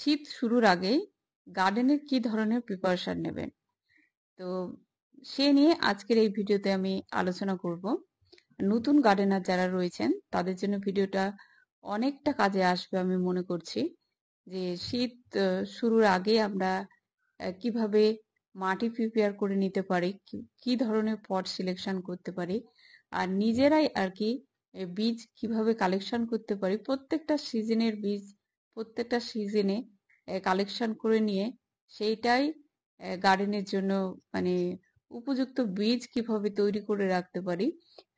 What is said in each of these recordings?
শীত শুরুর আগেই গার্ডেনের কি ধরনের প্রিপারেশান নেবেন তো সে নিয়ে আজকের এই ভিডিওতে আমি আলোচনা করব নতুন গার্ডেনার যারা রয়েছেন তাদের জন্য ভিডিওটা অনেকটা কাজে আসবে আমি মনে করছি যে শীত শুরুর আগে আমরা কিভাবে মাটি প্রিপেয়ার করে নিতে পারি কি ধরনের পট সিলেকশন করতে পারি আর নিজেরাই আর কি বীজ কিভাবে কালেকশন করতে পারি প্রত্যেকটা সিজনের বীজ প্রত্যেকটা সিজনে কালেকশন করে নিয়ে সেইটাই গার্ডেনের জন্য মানে উপযুক্ত বীজ কিভাবে তৈরি করে রাখতে পারি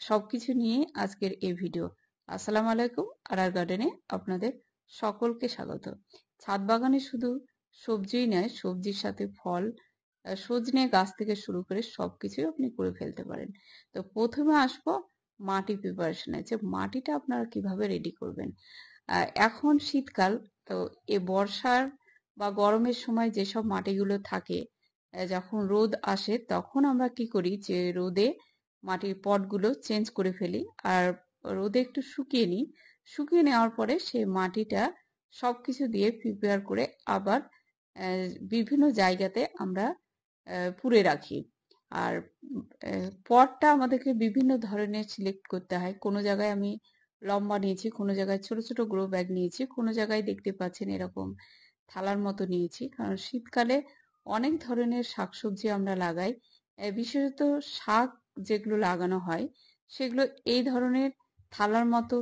সবকিছু নিয়ে আজকের এই ভিডিও আসসালাম আলাইকুম আরার গার্ডেনে আপনাদের সকলকে স্বাগত ছাদ বাগানে শুধু সবজিই নয় সবজির সাথে ফল সজনে গাছ থেকে শুরু করে সবকিছুই আপনি করে ফেলতে পারেন তো প্রথমে আসবো মাটি প্রিপারেশনে যে মাটিটা আপনারা কিভাবে রেডি করবেন এখন শীতকাল তো এ বর্ষার বা গরমের সময় যেসব মাটিগুলো থাকে যখন রোদ আসে তখন আমরা কি করি যে রোদে মাটির পটগুলো চেঞ্জ করে ফেলি আর রোদে একটু শুকিয়ে নিই শুকিয়ে নেওয়ার পরে সে মাটিটা সব কিছু দিয়ে প্রিপেয়ার করে আবার বিভিন্ন জায়গাতে আমরা পুড়ে রাখি আর পটটা আমাদেরকে বিভিন্ন ধরনের সিলেক্ট করতে হয় কোনো জায়গায় আমি লম্বা নিয়েছি কোনো জায়গায় ছোট ছোট গ্রো ব্যাগ নিয়েছি কোনো জায়গায় দেখতে পাচ্ছেন এরকম থালার মতো নিয়েছি কারণ শীতকালে অনেক ধরনের শাকসবজি আমরা লাগাই বিশেষত শাক যেগুলো লাগানো হয় সেগুলো এই ধরনের থালার মতো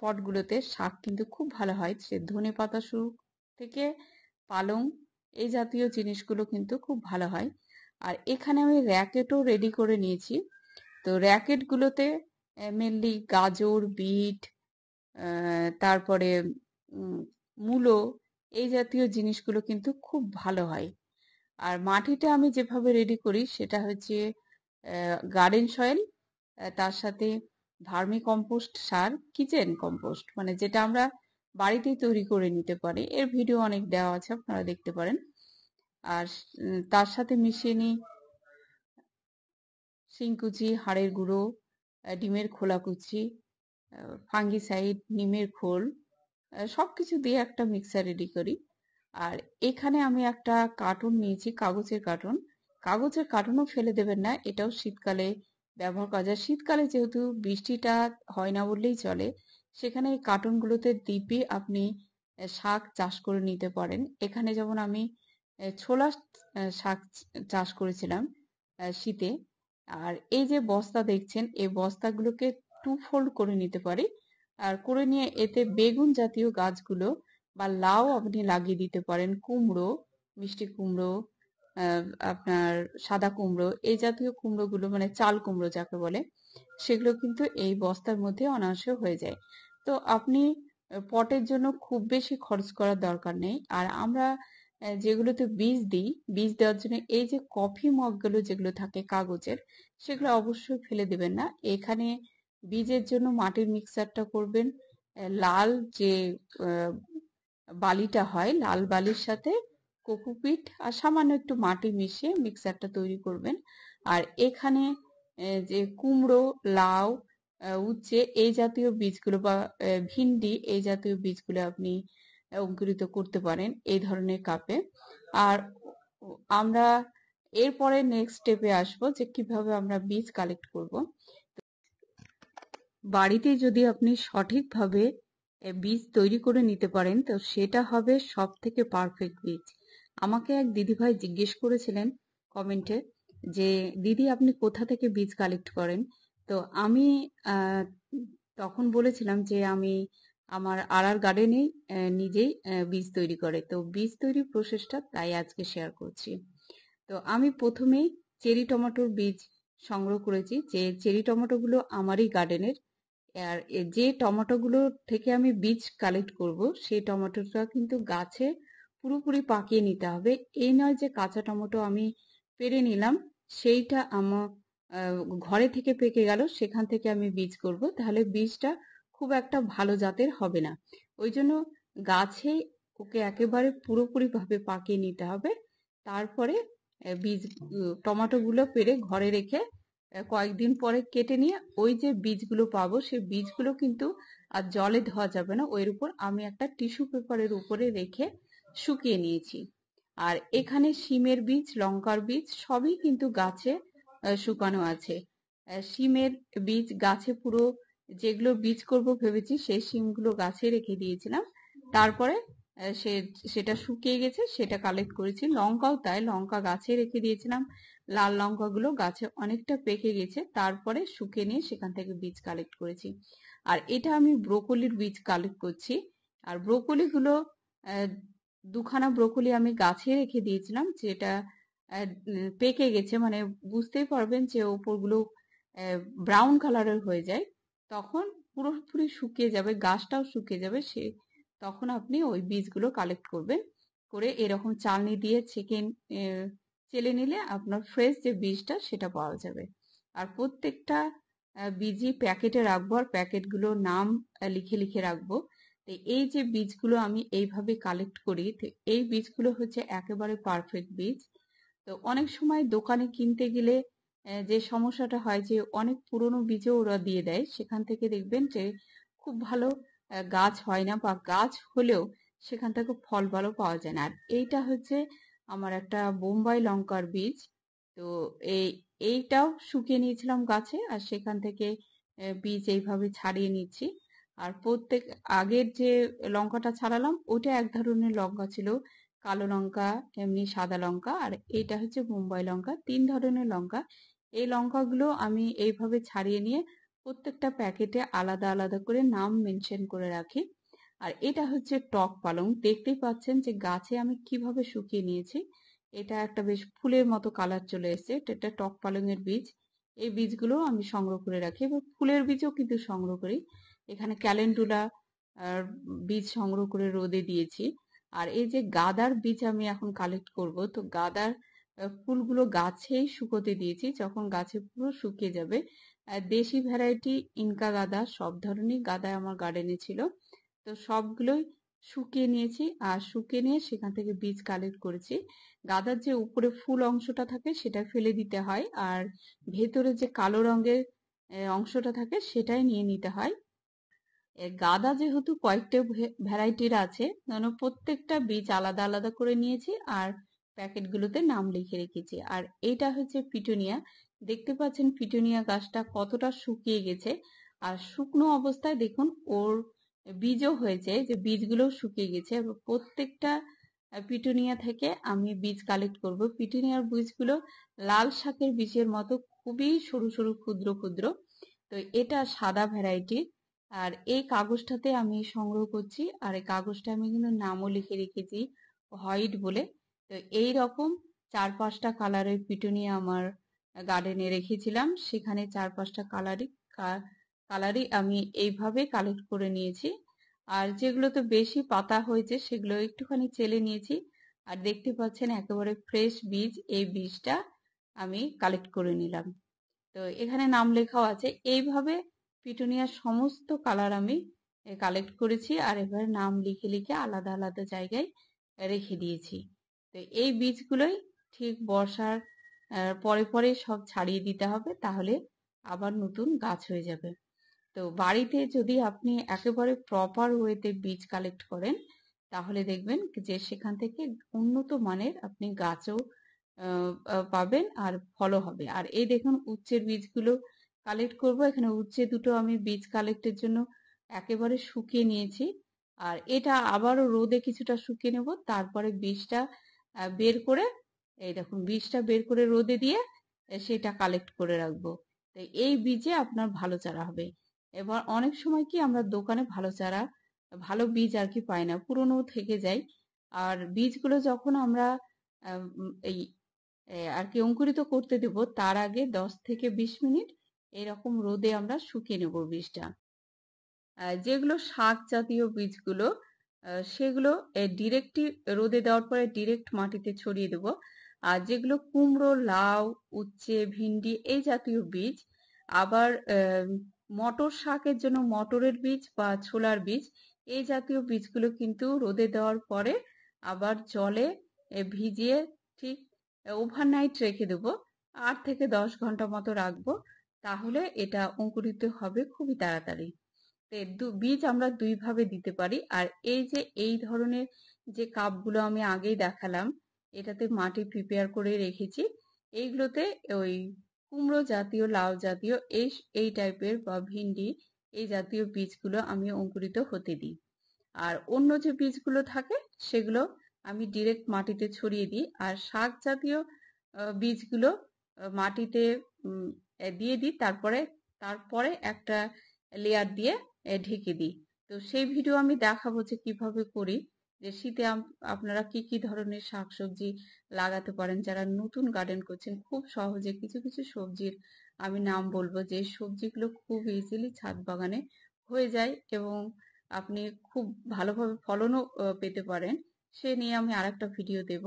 পটগুলোতে শাক কিন্তু খুব ভালো হয় সে ধনে পাতা শুরু থেকে পালং এই জাতীয় জিনিসগুলো কিন্তু খুব ভালো হয় আর এখানে আমি র্যাকেটও রেডি করে নিয়েছি তো র্যাকেটগুলোতে মেনলি গাজর বিট তারপরে মূলো এই জাতীয় জিনিসগুলো কিন্তু খুব ভালো হয় আর মাটিটা আমি যেভাবে রেডি করি সেটা হচ্ছে গার্ডেন সয়েল তার সাথে ভার্মি কম্পোস্ট সার কিচেন কম্পোস্ট মানে যেটা আমরা বাড়িতেই তৈরি করে নিতে পারি এর ভিডিও অনেক দেওয়া আছে আপনারা দেখতে পারেন আর তার সাথে মিশিয়ে নিই সিংকুচি হাড়ের গুঁড়ো ডিমের খোলা কুচি ফাঙ্গিসাইড নিমের খোল সব কিছু দিয়ে একটা মিক্সার রেডি করি আর এখানে আমি একটা কার্টুন নিয়েছি কাগজের কার্টুন কাগজের কার্টুনও ফেলে দেবেন না এটাও শীতকালে ব্যবহার করা যায় শীতকালে যেহেতু বৃষ্টিটা হয় না বললেই চলে সেখানে এই কার্টুনগুলোতে দ্বীপে আপনি শাক চাষ করে নিতে পারেন এখানে যেমন আমি ছোলা শাক চাষ করেছিলাম শীতে আর এই যে বস্তা দেখছেন এই বস্তাগুলোকে টু ফোল্ড করে নিতে পারি আর করে নিয়ে এতে বেগুন জাতীয় গাছগুলো বা লাউ আপনি লাগিয়ে দিতে পারেন কুমড়ো মিষ্টি কুমড়ো আপনার সাদা কুমড়ো এই জাতীয় কুমড়োগুলো মানে চাল কুমড়ো যাকে বলে সেগুলো কিন্তু এই বস্তার মধ্যে অনায়াসে হয়ে যায় তো আপনি পটের জন্য খুব বেশি খরচ করার দরকার নেই আর আমরা যেগুলোতে বীজ দিই বীজ দেওয়ার জন্য এই যে কফি মগগুলো যেগুলো থাকে কাগজের সেগুলো অবশ্যই ফেলে দেবেন না এখানে বীজের জন্য মাটির মিক্সারটা করবেন লাল যে বালিটা হয় লাল বালির সাথে কোকোপিট আর সামান্য একটু মাটি মিশিয়ে মিক্সারটা তৈরি করবেন আর এখানে যে কুমড়ো লাউ উচ্ছে এই জাতীয় বীজগুলো বা ভিন্ডি এই জাতীয় বীজগুলো আপনি অঙ্কুরিত করতে পারেন এই ধরনের কাপে আর আমরা এরপরে নেক্সট স্টেপে আসব যে কিভাবে আমরা বীজ কালেক্ট করব বাড়িতে যদি আপনি সঠিকভাবে বীজ তৈরি করে নিতে পারেন তো সেটা হবে সব থেকে পারফেক্ট বীজ আমাকে এক দিদিভাই জিজ্ঞেস করেছিলেন কমেন্টে যে দিদি আপনি কোথা থেকে বীজ কালেক্ট করেন তো আমি তখন বলেছিলাম যে আমি আমার আড়ার গার্ডেনে নিজেই বীজ তৈরি করে তো বীজ তৈরির প্রসেসটা তাই আজকে শেয়ার করছি তো আমি প্রথমে চেরি টমেটোর বীজ সংগ্রহ করেছি যে চেরি টমেটোগুলো আমারই গার্ডেনের আর যে টমেটোগুলো থেকে আমি বীজ কালেক্ট করব সেই টমেটোটা কিন্তু গাছে পুরোপুরি পাকিয়ে নিতে হবে এই নয় যে কাঁচা টমেটো আমি পেরে নিলাম সেইটা আমার ঘরে থেকে পেকে গেল সেখান থেকে আমি বীজ করব তাহলে বীজটা খুব একটা ভালো জাতের হবে না ওই জন্য গাছে ওকে একেবারে পুরোপুরিভাবে পাকিয়ে নিতে হবে তারপরে বীজ টমাটোগুলো পেরে ঘরে রেখে কয়েকদিন পরে কেটে নিয়ে ওই যে বীজগুলো পাবো সেই বীজগুলো কিন্তু আর জলে ধোয়া যাবে না ওই উপর আমি একটা টিস্যু পেপারের উপরে রেখে শুকিয়ে নিয়েছি আর এখানে শিমের বীজ লঙ্কার বীজ সবই কিন্তু গাছে শুকানো আছে শিমের বীজ গাছে পুরো যেগুলো বীজ করব ভেবেছি সেই শিমগুলো গাছে রেখে দিয়েছিলাম তারপরে সে সেটা শুকিয়ে গেছে সেটা কালেক্ট করেছি লঙ্কাও তাই লঙ্কা গাছে রেখে দিয়েছিলাম লাল লঙ্কাগুলো গাছে অনেকটা পেকে গেছে তারপরে শুকিয়ে নিয়ে সেখান থেকে বীজ কালেক্ট করেছি আর এটা আমি ব্রোকলির বীজ কালেক্ট করছি আর ব্রোকলিগুলো দুখানা ব্রোকলি আমি গাছে রেখে দিয়েছিলাম যেটা পেকে গেছে মানে বুঝতেই পারবেন যে ওপরগুলো ব্রাউন কালারের হয়ে যায় তখন পুরোপুরি শুকিয়ে যাবে গাছটাও শুকিয়ে যাবে সে তখন আপনি ওই বীজগুলো কালেক্ট করবেন করে এরকম চালনি দিয়ে ছেঁকে চেলে নিলে আপনার ফ্রেশ যে বীজটা সেটা পাওয়া যাবে আর প্রত্যেকটা বীজই প্যাকেটে রাখবো আর প্যাকেটগুলো নাম লিখে লিখে রাখবো তো এই যে বীজগুলো আমি এইভাবে কালেক্ট করি তো এই বীজগুলো হচ্ছে একেবারে পারফেক্ট বীজ তো অনেক সময় দোকানে কিনতে গেলে যে সমস্যাটা হয় যে অনেক পুরনো বীজও ওরা দিয়ে দেয় সেখান থেকে দেখবেন যে খুব ভালো গাছ হয় না বা গাছ হলেও সেখান থেকে ফল ভালো পাওয়া যায় না আর এইটা হচ্ছে আমার একটা বোম্বাই লঙ্কার বীজ তো এই এইটাও শুকিয়ে নিয়েছিলাম গাছে আর সেখান থেকে বীজ এইভাবে ছাড়িয়ে নিচ্ছি আর প্রত্যেক আগের যে লঙ্কাটা ছাড়ালাম ওটা এক ধরনের লঙ্কা ছিল কালো লঙ্কা এমনি সাদা লঙ্কা আর এটা হচ্ছে মুম্বাই লঙ্কা তিন ধরনের লঙ্কা এই লঙ্কাগুলো আমি এইভাবে ছাড়িয়ে নিয়ে প্রত্যেকটা প্যাকেটে আলাদা আলাদা করে নাম মেনশন করে রাখি আর এটা হচ্ছে টক পালং দেখতেই পাচ্ছেন যে গাছে আমি কিভাবে শুকিয়ে নিয়েছি এটা একটা বেশ ফুলের মতো কালার চলে এসছে এটা টক পালংয়ের বীজ এই বীজগুলো আমি সংগ্রহ করে রাখি এবং ফুলের বীজও কিন্তু সংগ্রহ করি এখানে ক্যালেন্ডুলা বীজ সংগ্রহ করে রোদে দিয়েছি আর এই যে গাদার বীজ আমি এখন কালেক্ট করব তো গাদার ফুলগুলো গাছেই শুকোতে দিয়েছি যখন গাছে পুরো শুকিয়ে যাবে দেশি ভ্যারাইটি ইনকা গাঁদা সব ধরনের গাঁদা আমার গার্ডেনে ছিল তো সবগুলোই শুকিয়ে নিয়েছি আর শুকিয়ে নিয়ে সেখান থেকে বীজ কালেক্ট করেছি গাঁদার যে উপরে ফুল অংশটা থাকে সেটা ফেলে দিতে হয় আর ভেতরে যে কালো রঙের অংশটা থাকে সেটাই নিয়ে নিতে হয় গাঁদা যেহেতু কয়েকটা ভ্যারাইটির আছে মানে প্রত্যেকটা বীজ আলাদা আলাদা করে নিয়েছি আর প্যাকেটগুলোতে নাম লিখে রেখেছি আর এটা হচ্ছে পিটুনিয়া দেখতে পাচ্ছেন পিটুনিয়া গাছটা কতটা শুকিয়ে গেছে আর শুকনো অবস্থায় দেখুন ওর বীজও হয়েছে যে বীজগুলো শুকিয়ে গেছে প্রত্যেকটা পিটুনিয়া থেকে আমি বীজ কালেক্ট করব পিটুনিয়ার বীজগুলো লাল শাকের বীজের মতো খুবই সরু সরু ক্ষুদ্র ক্ষুদ্র তো এটা সাদা ভ্যারাইটি আর এই কাগজটাতে আমি সংগ্রহ করছি আর এই কাগজটা আমি কিন্তু নামও লিখে রেখেছি হোয়াইট বলে তো এই রকম চার পাঁচটা কালারের পিটুনি আমার গার্ডেনে রেখেছিলাম সেখানে চার পাঁচটা কালারই কালারই আমি এইভাবে কালেক্ট করে নিয়েছি আর যেগুলো তো বেশি পাতা হয়েছে সেগুলো একটুখানি চেলে নিয়েছি আর দেখতে পাচ্ছেন একেবারে ফ্রেশ বীজ এই বীজটা আমি কালেক্ট করে নিলাম তো এখানে নাম লেখাও আছে এইভাবে পিটুনিয়ার সমস্ত কালার আমি কালেক্ট করেছি আর এবার নাম লিখে লিখে আলাদা আলাদা জায়গায় রেখে দিয়েছি তো এই বীজগুলোই ঠিক বর্ষার পরে পরে সব ছাড়িয়ে দিতে হবে তাহলে আবার নতুন গাছ হয়ে যাবে তো বাড়িতে যদি আপনি একেবারে প্রপার ওয়েতে বীজ কালেক্ট করেন তাহলে দেখবেন যে সেখান থেকে উন্নত মানের আপনি গাছও পাবেন আর ফলও হবে আর এই দেখুন উচ্চের বীজগুলো কালেক্ট করব এখানে উচ্ছে দুটো আমি বীজ কালেক্টের জন্য একেবারে শুকিয়ে নিয়েছি আর এটা আবারও রোদে কিছুটা শুকিয়ে নেব তারপরে বীজটা বের করে এই দেখুন বীজটা বের করে রোদে দিয়ে সেটা কালেক্ট করে রাখবো তো এই বীজে আপনার ভালো চারা হবে এবার অনেক সময় কি আমরা দোকানে ভালো চারা ভালো বীজ আর কি পাই না পুরনো থেকে যায় আর বীজগুলো যখন আমরা এই আর কি অঙ্কুরিত করতে দেব তার আগে দশ থেকে বিশ মিনিট এরকম রোদে আমরা শুকিয়ে নেব বীজটা যেগুলো শাক জাতীয় বীজগুলো সেগুলো ডিরেক্টই রোদে দেওয়ার পরে ডিরেক্ট মাটিতে ছড়িয়ে দেব আর যেগুলো কুমড়ো লাউ উচ্ছে ভিন্ডি এই জাতীয় বীজ আবার মটর শাকের জন্য মটরের বীজ বা ছোলার বীজ এই জাতীয় বীজগুলো কিন্তু রোদে দেওয়ার পরে আবার জলে ভিজিয়ে ঠিক ওভারনাইট রেখে দেবো আট থেকে দশ ঘন্টা মতো রাখবো তাহলে এটা অঙ্কুরিত হবে খুবই তাড়াতাড়ি বীজ আমরা দুইভাবে দিতে পারি আর এই যে এই ধরনের যে কাপগুলো আমি আগেই দেখালাম এটাতে মাটি প্রিপেয়ার করে রেখেছি এইগুলোতে ওই কুমড়ো জাতীয় লাউ জাতীয় এই এই টাইপের বা ভিন্ডি এই জাতীয় বীজগুলো আমি অঙ্কুরিত হতে দিই আর অন্য যে বীজগুলো থাকে সেগুলো আমি ডিরেক্ট মাটিতে ছড়িয়ে দিই আর শাক জাতীয় বীজগুলো মাটিতে দিয়ে দিই তারপরে তারপরে একটা লেয়ার দিয়ে ঢেকে দিই তো সেই ভিডিও আমি দেখাবো যে কিভাবে করি যে শীতে আপনারা কি কি ধরনের শাকসবজি লাগাতে পারেন যারা নতুন গার্ডেন করছেন খুব সহজে কিছু কিছু সবজির আমি নাম বলবো যে সবজিগুলো খুব ইজিলি ছাদ বাগানে হয়ে যায় এবং আপনি খুব ভালোভাবে ফলনও পেতে পারেন সে নিয়ে আমি আর একটা ভিডিও দেব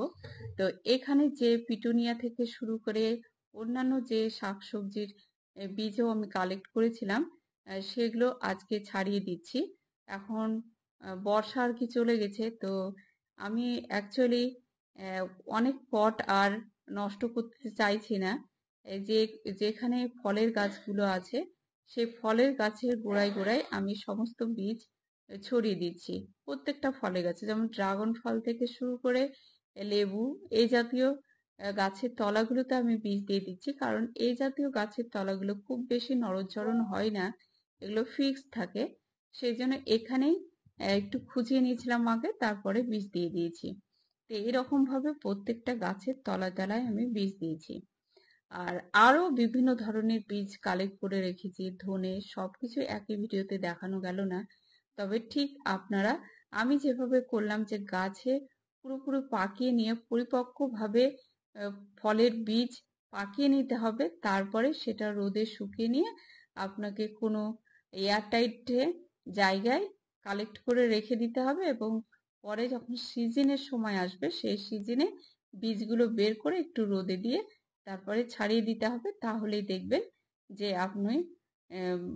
তো এখানে যে পিটুনিয়া থেকে শুরু করে অন্যান্য যে শাকসবজির বীজও আমি কালেক্ট করেছিলাম সেগুলো আজকে ছাড়িয়ে দিচ্ছি এখন বর্ষা আর কি চলে গেছে তো আমি অ্যাকচুয়ালি অনেক পট আর নষ্ট করতে চাইছি না যে যেখানে ফলের গাছগুলো আছে সে ফলের গাছের গোড়ায় গোড়ায় আমি সমস্ত বীজ ছড়িয়ে দিচ্ছি প্রত্যেকটা ফলের গাছে যেমন ড্রাগন ফল থেকে শুরু করে লেবু এই জাতীয় গাছের তলাগুলোতে আমি বীজ দিয়ে দিচ্ছি কারণ এই জাতীয় গাছের তলাগুলো খুব বেশি নড়চড়ন হয় না এগুলো ফিক্স থাকে সেই জন্য এখানেই একটু খুঁজিয়ে নিয়েছিলাম আগে তারপরে বীজ দিয়ে দিয়েছি তো এরকমভাবে প্রত্যেকটা গাছের তলায় তলায় আমি বীজ দিয়েছি আর আরও বিভিন্ন ধরনের বীজ কালেক্ট করে রেখেছি ধনে সব কিছু একই ভিডিওতে দেখানো গেল না তবে ঠিক আপনারা আমি যেভাবে করলাম যে গাছে পুরোপুরি পাকিয়ে নিয়ে পরিপক্কভাবে ফলের বীজ পাকিয়ে নিতে হবে তারপরে সেটা রোদে শুকিয়ে নিয়ে আপনাকে কোনো এয়ার এয়ারটাইটে জায়গায় কালেক্ট করে রেখে দিতে হবে এবং পরে যখন সিজনের সময় আসবে সেই সিজনে বীজগুলো বের করে একটু রোদে দিয়ে তারপরে ছাড়িয়ে দিতে হবে তাহলেই দেখবেন যে আপনি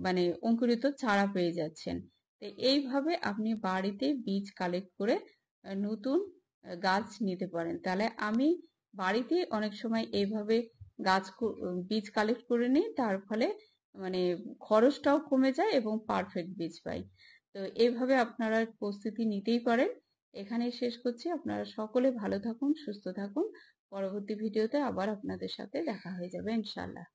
মানে অঙ্কুরিত চারা পেয়ে যাচ্ছেন তো এইভাবে আপনি বাড়িতে বীজ কালেক্ট করে নতুন গাছ নিতে পারেন তাহলে আমি বাড়িতে অনেক সময় এইভাবে গাছ বীজ কালেক্ট করে নিই তার ফলে মানে খরচটাও কমে যায় এবং পারফেক্ট বীজ পাই তো এইভাবে আপনারা প্রস্তুতি নিতেই পারেন এখানেই শেষ করছি আপনারা সকলে ভালো থাকুন সুস্থ থাকুন পরবর্তী ভিডিওতে আবার আপনাদের সাথে দেখা হয়ে যাবে ইনশাল্লাহ